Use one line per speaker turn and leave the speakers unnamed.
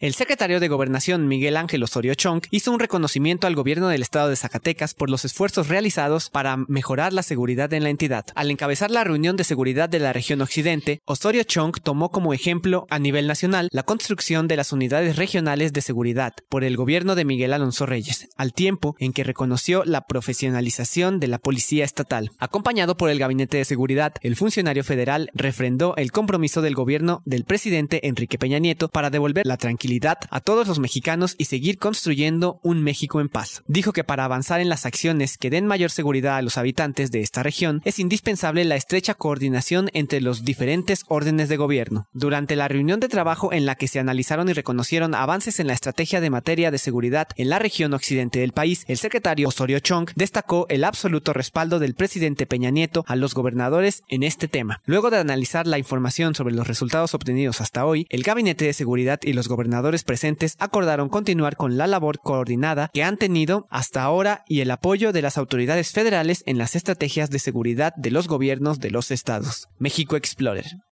El secretario de Gobernación Miguel Ángel Osorio Chong hizo un reconocimiento al gobierno del estado de Zacatecas por los esfuerzos realizados para mejorar la seguridad en la entidad. Al encabezar la reunión de seguridad de la región occidente, Osorio Chong tomó como ejemplo a nivel nacional la construcción de las unidades regionales de seguridad por el gobierno de Miguel Alonso Reyes, al tiempo en que reconoció la profesionalización de la policía estatal. Acompañado por el Gabinete de Seguridad, el funcionario federal refrendó el compromiso del gobierno del presidente Enrique Peña Nieto para devolver la tranquilidad a todos los mexicanos y seguir construyendo un México en paz. Dijo que para avanzar en las acciones que den mayor seguridad a los habitantes de esta región es indispensable la estrecha coordinación entre los diferentes órdenes de gobierno. Durante la reunión de trabajo en la que se analizaron y reconocieron avances en la estrategia de materia de seguridad en la región occidente del país, el secretario Osorio Chong destacó el absoluto respaldo del presidente Peña Nieto a los gobernadores en este tema. Luego de analizar la información sobre los resultados obtenidos hasta hoy, el Gabinete de Seguridad y los gobernadores presentes acordaron continuar con la labor coordinada que han tenido hasta ahora y el apoyo de las autoridades federales en las estrategias de seguridad de los gobiernos de los estados. México Explorer.